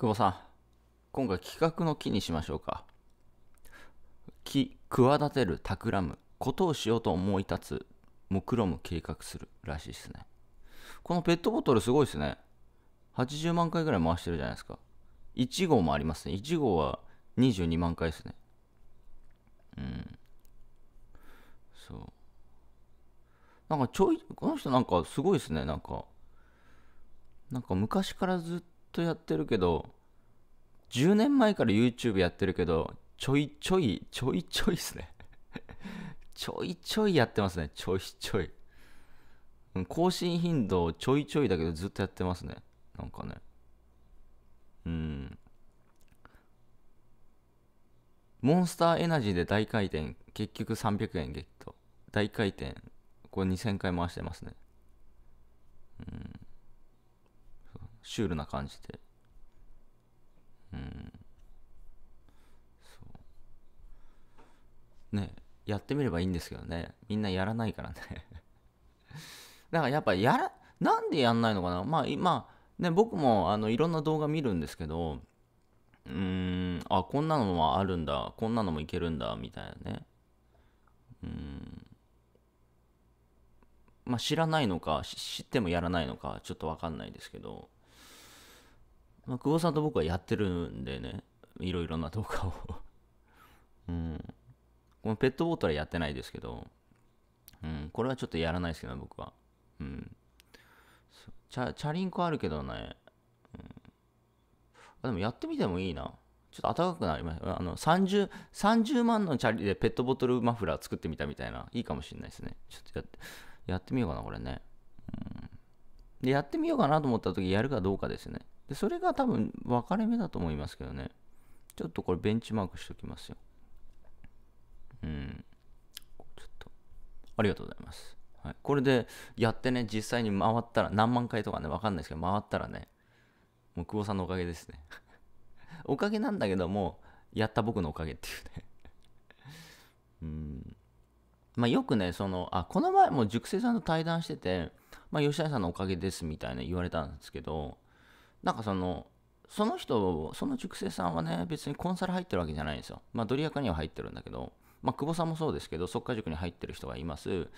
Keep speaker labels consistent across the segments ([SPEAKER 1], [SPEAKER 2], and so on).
[SPEAKER 1] 久保さん、今回企画の木にしましょうか。木、企てる、企む、ことをしようと思い立つ、目論む、計画するらしいですね。このペットボトルすごいですね。80万回ぐらい回してるじゃないですか。1号もありますね。1号は22万回ですね。うん。そう。なんかちょい、この人なんかすごいですね。なんか、なんか昔からずっとやってるけど、10年前から YouTube やってるけど、ちょいちょい、ちょいちょいっすね ちょいちょいやってますね。ちょいちょい。更新頻度ちょいちょいだけどずっとやってますね。なんかね。うん。モンスターエナジーで大回転、結局300円ゲット。大回転、これ2000回回してますね。うん。シュールな感じで。うん。そう。ねやってみればいいんですけどね。みんなやらないからね だからやっぱやら、なんでやんないのかなまあ今、ね、僕もあのいろんな動画見るんですけど、うーん、あ、こんなのもあるんだ、こんなのもいけるんだ、みたいなね。うん。まあ知らないのか、知ってもやらないのか、ちょっとわかんないですけど。まあ、久保さんと僕はやってるんでね、いろいろな動画を うん。このペットボトルはやってないですけど、うん、これはちょっとやらないですけど、僕は。うん。チャチャリンコあるけどね、うん、あでもやってみてもいいな。ちょっと暖かくなりますあの30、30万のチャリでペットボトルマフラー作ってみたみたいな、いいかもしれないですね。ちょっとやって、やってみようかな、これね。うん、で、やってみようかなと思った時やるかどうかですね。でそれが多分分かれ目だと思いますけどねちょっとこれベンチマークしときますようんちょっとありがとうございます、はい、これでやってね実際に回ったら何万回とかね分かんないですけど回ったらねもう久保さんのおかげですね おかげなんだけどもやった僕のおかげっていうね うんまあ、よくねそのあこの前も熟成さんと対談してて、まあ、吉谷さんのおかげですみたいな言われたんですけどなんかその、その人、その塾生さんはね、別にコンサル入ってるわけじゃないんですよ。まあ、ドリアカには入ってるんだけど、まあ、久保さんもそうですけど、即化塾に入ってる人がいます。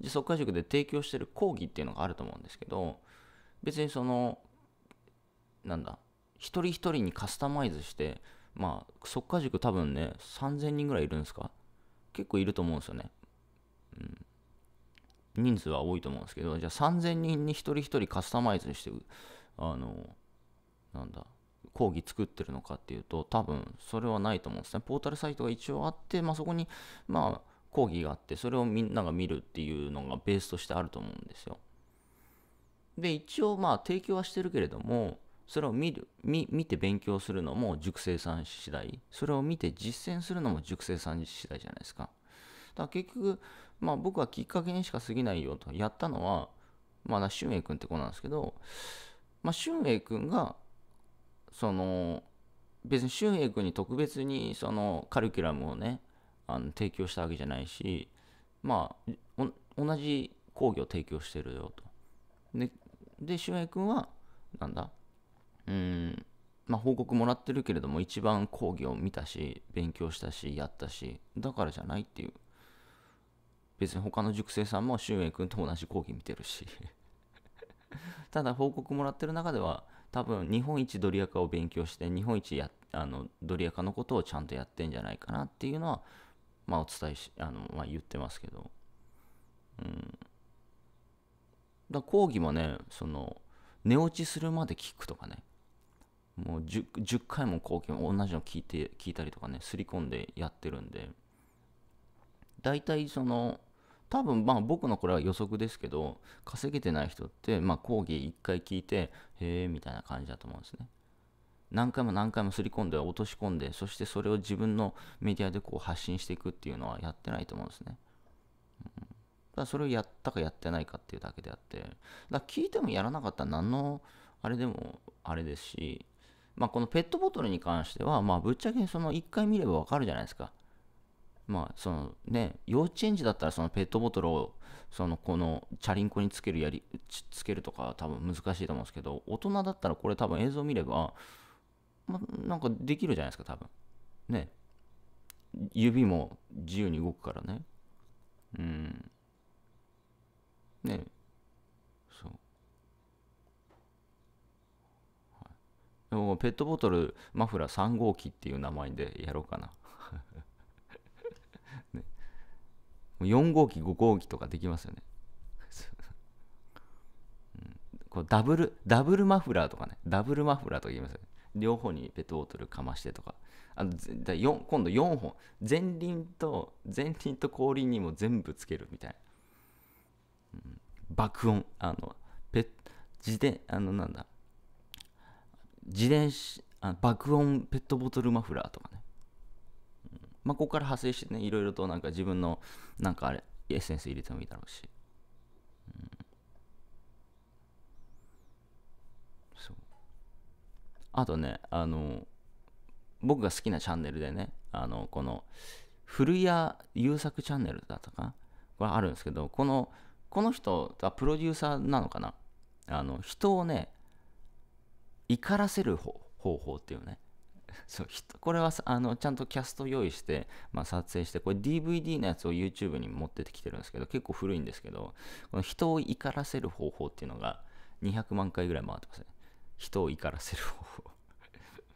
[SPEAKER 1] で、即化塾で提供してる講義っていうのがあると思うんですけど、別にその、なんだ、一人一人にカスタマイズして、まあ、即化塾多分ね、3000人ぐらいいるんですか結構いると思うんですよね。うん。人数は多いと思うんですけど、じゃあ3000人に一人一人カスタマイズして、あの、なんだ講義作ってるのかっていうと多分それはないと思うんですねポータルサイトが一応あって、まあ、そこにまあ講義があってそれをみんなが見るっていうのがベースとしてあると思うんですよで一応まあ提供はしてるけれどもそれを見る見見て勉強するのも熟成さん次第それを見て実践するのも熟成さん次第じゃないですかだから結局まあ僕はきっかけにしか過ぎないよとやったのはまだ俊英君って子なんですけどまあ俊英君がその別に俊英君に特別にそのカリキュラムをねあの提供したわけじゃないしまあ同じ講義を提供してるよと。でで俊英君はなんだうんまあ報告もらってるけれども一番講義を見たし勉強したしやったしだからじゃないっていう別に他の塾生さんも俊英君と同じ講義見てるし ただ報告もらってる中では多分日本一ドリアカを勉強して日本一やあのドリアカのことをちゃんとやってんじゃないかなっていうのは、まあ、お伝えしあの、まあ、言ってますけど、うん、だ講義もねその寝落ちするまで聞くとかねもう 10, 10回も講義も同じの聞いて聞いたりとかねすり込んでやってるんで大体その多分まあ僕のこれは予測ですけど稼げてない人ってまあ講義1回聞いてへえみたいな感じだと思うんですね何回も何回もすり込んで落とし込んでそしてそれを自分のメディアでこう発信していくっていうのはやってないと思うんですね、うんだそれをやったかやってないかっていうだけであって、だ聞いてもやらなかったら何のあれでもあれですし、まあ、このペットボトルに関しては、まあ、ぶっちゃけその1回見ればわかるじゃないですか。まあそのね、幼稚園児だったらそのペットボトルをそのこのチャリンコにつけるやりつけるとか多分難しいと思うんですけど大人だったらこれ多分映像見れば、まあ、なんかできるじゃないですか多分ね指も自由に動くからねうんねそう、はい、ペットボトルマフラー3号機っていう名前でやろうかな4号機5号機とかできますよね、うん、こうダブルダブルマフラーとかねダブルマフラーとか言いますよね両方にペットボトルかましてとかあのだ4今度4本前輪と前輪と後輪にも全部つけるみたいな、うん、爆音あのペ自転あのなんだ自転車あ爆音ペットボトルマフラーとかねまあ、ここから派生してね、いろいろとなんか自分の、なんかあれ、エッセンス入れてもいいだろうし。うん、そう。あとね、あの、僕が好きなチャンネルでね、あの、この、古谷優作チャンネルだったかこれあるんですけど、この、この人はプロデューサーなのかなあの、人をね、怒らせる方法っていうね、そうこれはあのちゃんとキャスト用意して、まあ、撮影してこれ DVD のやつを YouTube に持っててきてるんですけど結構古いんですけどこの人を怒らせる方法っていうのが200万回ぐらい回ってますね人を怒らせる方法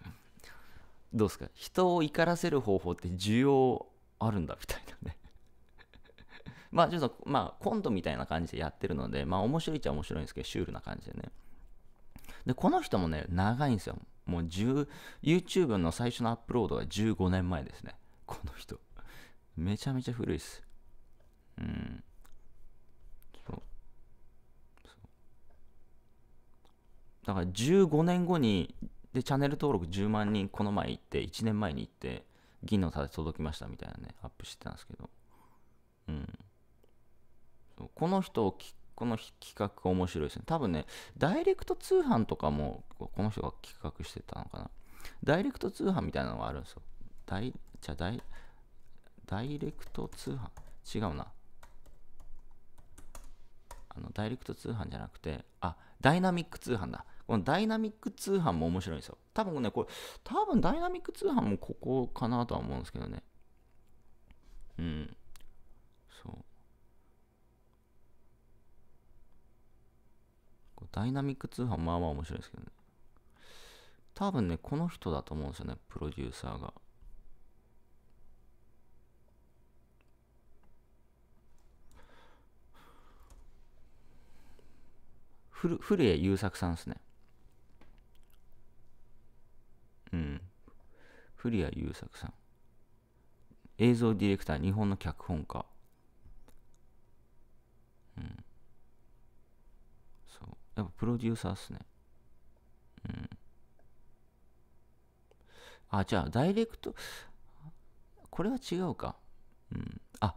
[SPEAKER 1] どうですか人を怒らせる方法って需要あるんだみたいなね まあちょっとまあコントみたいな感じでやってるのでまあ面白いっちゃ面白いんですけどシュールな感じでねでこの人もね長いんですよもう10 YouTube の最初のアップロードは15年前ですね。この人。めちゃめちゃ古いです。うん。そう。だから15年後に、で、チャンネル登録10万人この前行って、1年前に行って、銀の盾届きましたみたいなね、アップしてたんですけど。うん。この人をきっこの企画面白いですね。多分ね、ダイレクト通販とかも、この人が企画してたのかな。ダイレクト通販みたいなのがあるんですよ。ダイ、じゃダイ、ダイレクト通販違うな。あの、ダイレクト通販じゃなくて、あ、ダイナミック通販だ。このダイナミック通販も面白いんですよ。多分ね、これ、多分ダイナミック通販もここかなとは思うんですけどね。うん。ダイナミック通販、まあまあ面白いですけどね。多分ね、この人だと思うんですよね、プロデューサーが。古谷優作さんですね。うん。古谷優作さん。映像ディレクター、日本の脚本家。やっぱプロデューサーっすね。うん。あ、じゃあ、ダイレクト、これは違うか。うん。あ、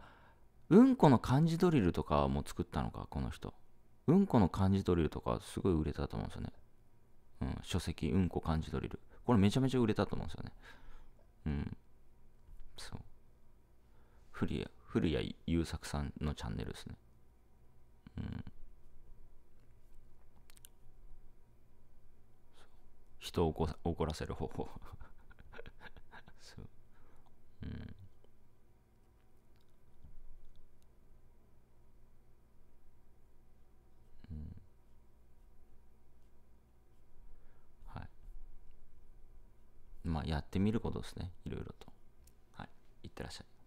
[SPEAKER 1] うんこの漢字ドリルとかも作ったのか、この人。うんこの漢字ドリルとか、すごい売れたと思うんですよね。うん、書籍、うんこ漢字ドリル。これめちゃめちゃ売れたと思うんですよね。うん。そう。古谷、古谷優作さんのチャンネルですね。うん。人を怒らせる方法 そう、うん、うん、はいまあやってみることですねいろいろとはいいってらっしゃい